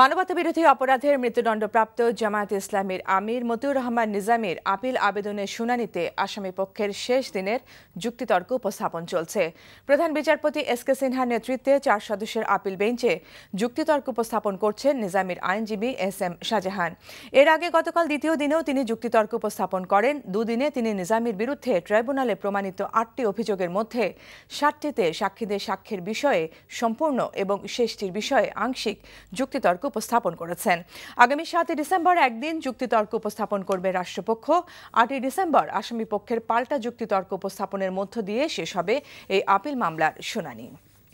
মানবতা বিরোধী অপরাধের মৃত্যুদণ্ডপ্রাপ্ত জামায়াত ইসলামের আমির মতিউর রহমান নিজামের আপিল আবেদনের শুনানিতে আসামি পক্ষের শেষ দিনের যুক্তিতর্ক উপস্থাপন চলছে প্রধান বিচারপতি এস কে সিনহার নেতৃত্বে চার সদস্যের আপিল বেঞ্চে যুক্তিতর্ক উপস্থাপন করছেন নিজামের আইনজীবী এস এম শাহজাহান এর আগে গতকাল দ্বিতীয় দিনেও তিনি যুক্তিতর্ক উপস্থাপন করেন দুদিনে তিনি নিজামের বিরুদ্ধে ট্রাইব্যুনালে প্রমাণিত আটটি অভিযোগের মধ্যে সাতটিতে সাক্ষীদের সাক্ষীর বিষয়ে সম্পূর্ণ এবং শেষটির বিষয়ে আংশিক যুক্তিতর্ক বিতর্ক উপস্থাপন করেছেন আগামী সাতই ডিসেম্বর একদিন যুক্তিতর্ক উপস্থাপন করবে রাষ্ট্রপক্ষ আটই ডিসেম্বর আসামি পক্ষের পাল্টা যুক্তিতর্ক উপস্থাপনের মধ্য দিয়ে শেষ হবে এই আপিল মামলার শুনানি